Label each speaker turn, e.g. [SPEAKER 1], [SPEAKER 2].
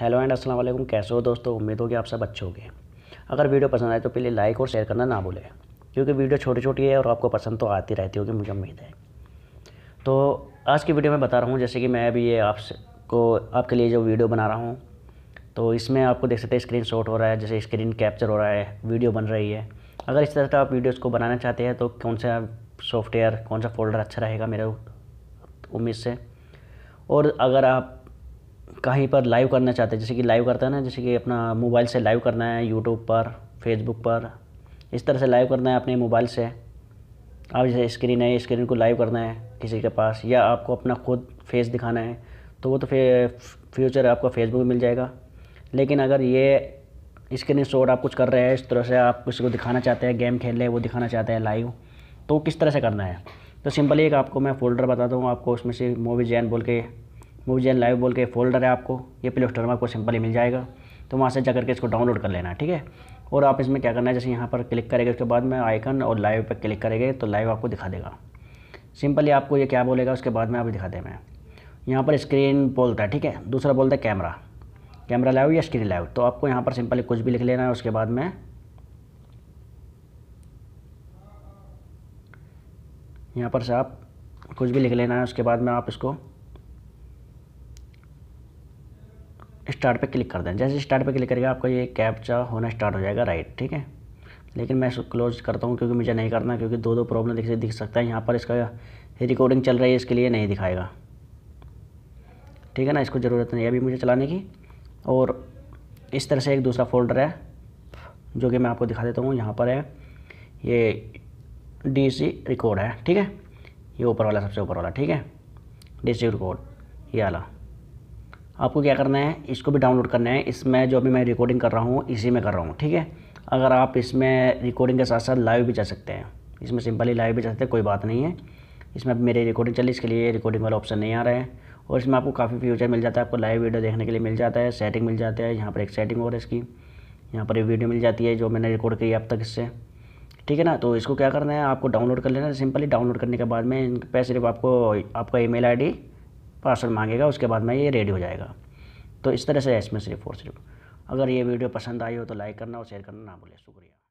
[SPEAKER 1] hello and अस्सलाम वालेकुम कैसे हो दोस्तों उम्मीद होगी आप सब अच्छे होंगे अगर वीडियो पसंद आए तो पहले लाइक और शेयर करना ना भूलें क्योंकि वीडियो छोटी छोटी है और आपको पसंद तो आती रहती होगी मुझे उम्मीद है तो आज की वीडियो में बता रहा हूँ जैसे कि मैं अभी ये आपको आपके लिए जो वीडियो बना रहा हूँ तो इसमें आपको देख सकते हैं स्क्रीन शॉट हो रहा है जैसे स्क्रीन कैप्चर हो रहा है वीडियो बन रही है अगर इस तरह का आप वीडियोज़ को बनाना चाहते हैं तो कौन सा सॉफ्टवेयर कौन सा फोल्डर अच्छा रहेगा मेरे उम्मीद से और अगर आप कहीं पर लाइव करना चाहते हैं जैसे कि लाइव करते हैं ना जैसे कि अपना मोबाइल से लाइव करना है यूट्यूब पर फेसबुक पर इस तरह से लाइव करना है अपने मोबाइल से आप जैसे स्क्रीन है स्क्रीन को लाइव करना है किसी के पास या आपको अपना खुद फेस दिखाना है तो वो तो फ्यूचर आपका फेसबुक मिल जाएगा लेकिन अगर ये स्क्रीन शॉट आप कुछ कर रहे हैं इस तरह से आप किसी को दिखाना चाहते हैं गेम खेल रहे हैं वो दिखाना चाहते हैं लाइव तो किस तरह से करना है तो सिंपली एक आपको मैं फ़ोल्डर बताता हूँ आपको उसमें से मूवी जैन बोल के मूवीज एंड लाइव बोल के फोल्डर है आपको ये प्ले स्टोर में आपको सिंपली मिल जाएगा तो वहाँ से जा करके इसको डाउनलोड कर लेना ठीक है और आप इसमें क्या करना है जैसे यहाँ पर क्लिक करेंगे उसके बाद में आइकन और लाइव पर क्लिक करेंगे तो लाइव आपको दिखा देगा सिंपली आपको ये क्या बोलेगा उसके बाद में आप दिखा दे मैं यहाँ पर स्क्रीन बोलता है ठीक है दूसरा बोलता है कैमरा कैमरा लाइव या स्क्रीन लाइव तो आपको यहाँ पर सिंपली कुछ भी लिख लेना है उसके बाद में यहाँ पर से आप कुछ भी लिख लेना है उसके बाद में आप इसको स्टार्ट पे क्लिक कर दें जैसे स्टार्ट पे क्लिक करेगा आपका ये कैप्चा होना स्टार्ट हो जाएगा राइट ठीक है लेकिन मैं इसको क्लोज करता हूँ क्योंकि मुझे नहीं करना क्योंकि दो दो प्रॉब्लम दिख दिख सकता है यहाँ पर इसका रिकॉर्डिंग चल रही है इसके लिए नहीं दिखाएगा ठीक है ना इसको ज़रूरत नहीं है अभी मुझे चलाने की और इस तरह से एक दूसरा फोल्डर है जो कि मैं आपको दिखा देता हूँ यहाँ पर है ये डी सी रिकॉर्ड है ठीक है ये ऊपर वाला सबसे ऊपर वाला ठीक है डी सी रिकॉर्ड ये वाला आपको क्या करना है इसको भी डाउनलोड करना है इसमें जो अभी मैं रिकॉर्डिंग कर रहा हूँ इसी में कर रहा हूँ ठीक है अगर आप इसमें रिकॉर्डिंग के साथ साथ लाइव भी जा सकते हैं इसमें सिंपली लाइव भी जा सकते हैं कोई बात नहीं है इसमें अब मेरी रिकॉर्डिंग चली इसके लिए रिकॉर्डिंग वाला ऑप्शन नहीं आ रहा है और इसमें आपको काफ़ी फ्यूचर मिल जाता है आपको लाइव वीडियो देखने के लिए मिल जाता है सेटिंग मिल जाता है यहाँ पर एक सेटिंग और इसकी यहाँ पर एक वीडियो मिल जाती है जो मैंने रिकॉर्ड की अब तक इससे ठीक है ना तो इसको क्या करना है आपको डाउनलोड कर लेना सिंपली डाउनलोड करने के बाद में इन पे सिर्फ आपको आपका ईमेल आईडी पार्सल मांगेगा उसके बाद में ये रेडी हो जाएगा तो इस तरह से एस एम एस सिर्फ अगर ये वीडियो पसंद आई हो तो लाइक करना और शेयर करना ना भूलें शुक्रिया